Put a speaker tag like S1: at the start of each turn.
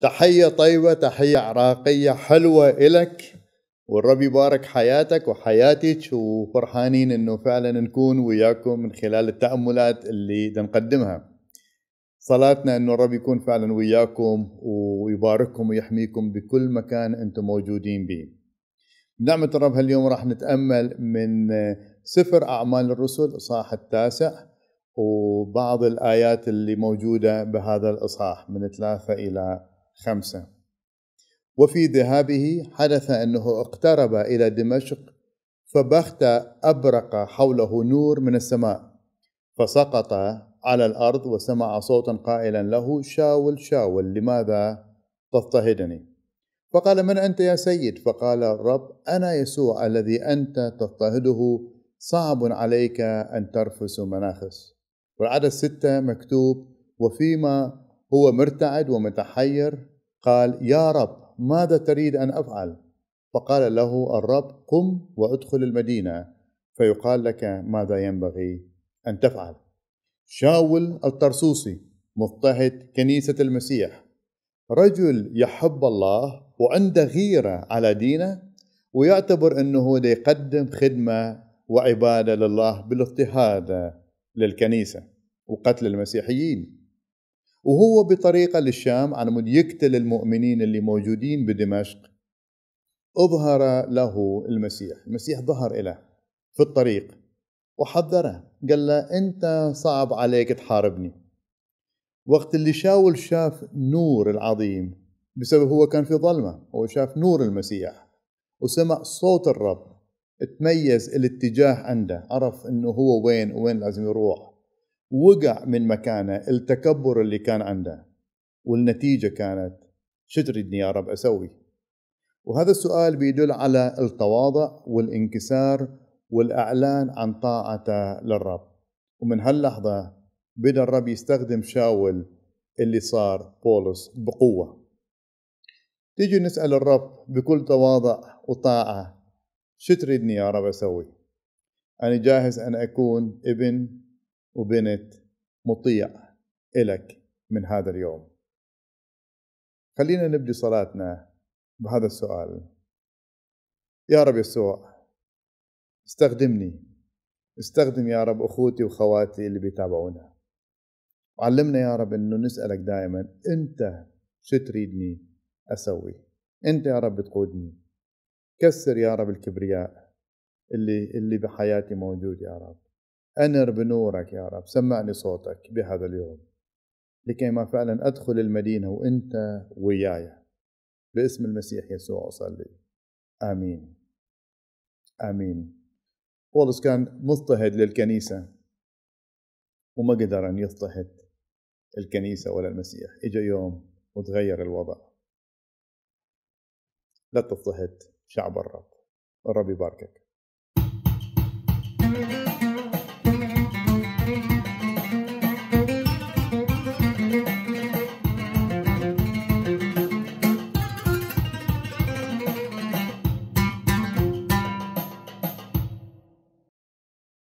S1: تحية طيبة تحية عراقية حلوة إلك والرب يبارك حياتك وحياتك وفرحانين انه فعلا نكون وياكم من خلال التأملات اللي نقدمها صلاتنا انه الرب يكون فعلا وياكم ويبارككم ويحميكم بكل مكان انتم موجودين به نعمة الرب هاليوم راح نتأمل من سفر أعمال الرسل الإصحاح التاسع وبعض الآيات اللي موجودة بهذا الإصحاح من ثلاثة إلى خمسة وفي ذهابه حدث أنه اقترب إلى دمشق فبخت أبرق حوله نور من السماء فسقط على الأرض وسمع صوتا قائلا له شاول شاول لماذا تضطهدني فقال من أنت يا سيد فقال الرب أنا يسوع الذي أنت تضطهده صعب عليك أن ترفس مناخس والعدد ستة مكتوب وفيما هو مرتعد ومتحير قال يا رب ماذا تريد ان افعل فقال له الرب قم وادخل المدينه فيقال لك ماذا ينبغي ان تفعل شاول الطرسوسي مضطهد كنيسه المسيح رجل يحب الله وعنده غيره على دينه ويعتبر انه يقدم خدمه وعباده لله بالاضطهاد للكنيسه وقتل المسيحيين وهو بطريقة للشام على من يقتل المؤمنين اللي موجودين بدمشق أظهر له المسيح المسيح ظهر له في الطريق وحذره قال له أنت صعب عليك تحاربني وقت اللي شاول شاف نور العظيم بسبب هو كان في ظلمة هو شاف نور المسيح وسمع صوت الرب تميز الاتجاه عنده عرف انه هو وين وين لازم يروح وقع من مكانه التكبر اللي كان عنده والنتيجة كانت شو تريدني يا رب أسوي وهذا السؤال بيدل على التواضع والانكسار والإعلان عن طاعته للرب ومن هاللحظة بدأ الرب يستخدم شاول اللي صار بولس بقوة تيجي نسأل الرب بكل تواضع وطاعة شو تريدني يا رب أسوي أنا جاهز أن أكون ابن وبنت مطيع إلك من هذا اليوم خلينا نبدي صلاتنا بهذا السؤال يا رب يسوع استخدمني استخدم يا رب أخوتي وخواتي اللي بيتابعونا علمنا يا رب أنه نسألك دائما أنت شو تريدني أسوي أنت يا رب تقودني كسر يا رب الكبرياء اللي اللي بحياتي موجود يا رب أنر بنورك يا رب سمعني صوتك بهذا اليوم لكي ما فعلا أدخل المدينة وأنت وياي باسم المسيح يسوع أصلي آمين آمين بولس كان مضطهد للكنيسة وما قدر أن يضطهد الكنيسة ولا المسيح إجا يوم وتغير الوضع لا تضطهد شعب الرب الرب يباركك